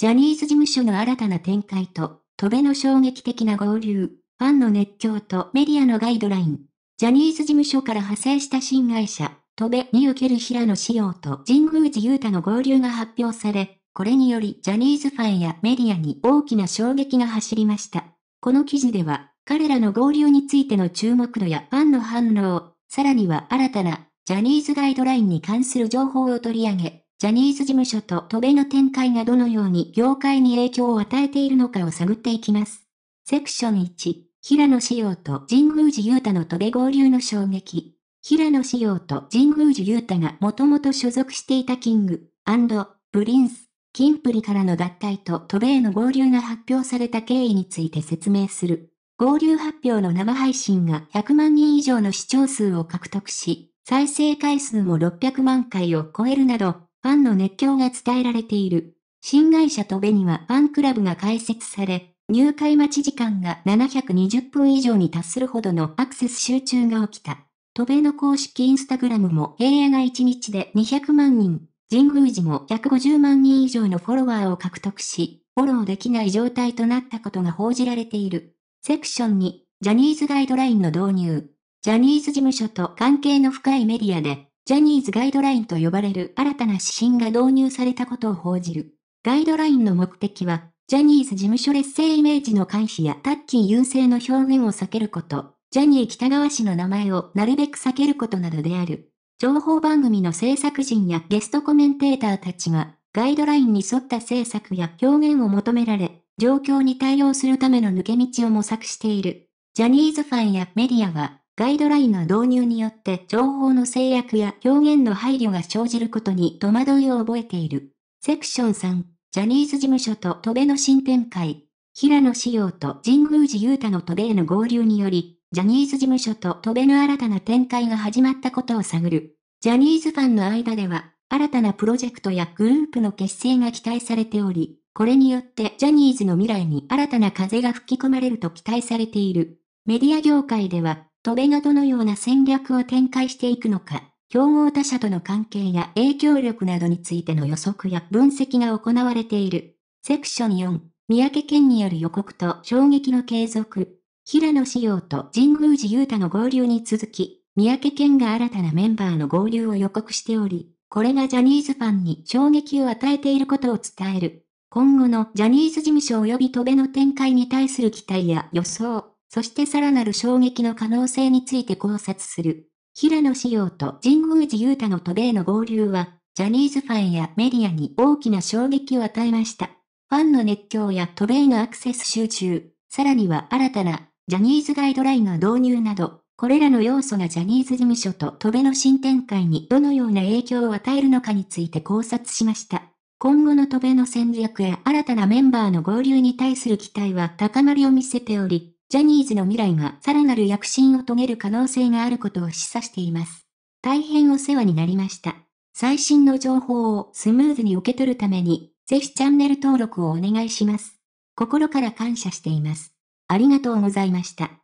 ジャニーズ事務所の新たな展開と、戸辺の衝撃的な合流、ファンの熱狂とメディアのガイドライン。ジャニーズ事務所から派生した新会社、戸辺における平野紫耀と神宮寺雄太の合流が発表され、これによりジャニーズファンやメディアに大きな衝撃が走りました。この記事では、彼らの合流についての注目度やファンの反応、さらには新たなジャニーズガイドラインに関する情報を取り上げ、ジャニーズ事務所と渡米の展開がどのように業界に影響を与えているのかを探っていきます。セクション1、平野紫耀と神宮寺雄太の渡米合流の衝撃。平野紫耀と神宮寺雄太がもともと所属していたキング、プリンス、キンプリからの脱退と渡への合流が発表された経緯について説明する。合流発表の生配信が100万人以上の視聴数を獲得し、再生回数も600万回を超えるなど、ファンの熱狂が伝えられている。新会社とベにはファンクラブが開設され、入会待ち時間が720分以上に達するほどのアクセス集中が起きた。渡米の公式インスタグラムも平野が1日で200万人、神宮寺も150万人以上のフォロワーを獲得し、フォローできない状態となったことが報じられている。セクションに、ジャニーズガイドラインの導入。ジャニーズ事務所と関係の深いメディアで、ジャニーズガイドラインと呼ばれる新たな指針が導入されたことを報じる。ガイドラインの目的は、ジャニーズ事務所劣勢イメージの回避やタッキー優勢の表現を避けること、ジャニー北川氏の名前をなるべく避けることなどである。情報番組の制作人やゲストコメンテーターたちが、ガイドラインに沿った制作や表現を求められ、状況に対応するための抜け道を模索している。ジャニーズファンやメディアは、ガイドラインの導入によって情報の制約や表現の配慮が生じることに戸惑いを覚えている。セクション3、ジャニーズ事務所と戸部の新展開。平野志陽と神宮寺勇太の戸部への合流により、ジャニーズ事務所と戸部の新たな展開が始まったことを探る。ジャニーズファンの間では、新たなプロジェクトやグループの結成が期待されており、これによってジャニーズの未来に新たな風が吹き込まれると期待されている。メディア業界では、トベがどのような戦略を展開していくのか、競合他社との関係や影響力などについての予測や分析が行われている。セクション4、三宅県による予告と衝撃の継続。平野志陽と神宮寺雄太の合流に続き、三宅県が新たなメンバーの合流を予告しており、これがジャニーズファンに衝撃を与えていることを伝える。今後のジャニーズ事務所及び戸部の展開に対する期待や予想。そしてさらなる衝撃の可能性について考察する。平野紫耀と神宮寺勇太の渡米の合流は、ジャニーズファンやメディアに大きな衝撃を与えました。ファンの熱狂や渡米のアクセス集中、さらには新たなジャニーズガイドラインの導入など、これらの要素がジャニーズ事務所と渡米の新展開にどのような影響を与えるのかについて考察しました。今後の渡米の戦略や新たなメンバーの合流に対する期待は高まりを見せており、ジャニーズの未来がさらなる躍進を遂げる可能性があることを示唆しています。大変お世話になりました。最新の情報をスムーズに受け取るために、ぜひチャンネル登録をお願いします。心から感謝しています。ありがとうございました。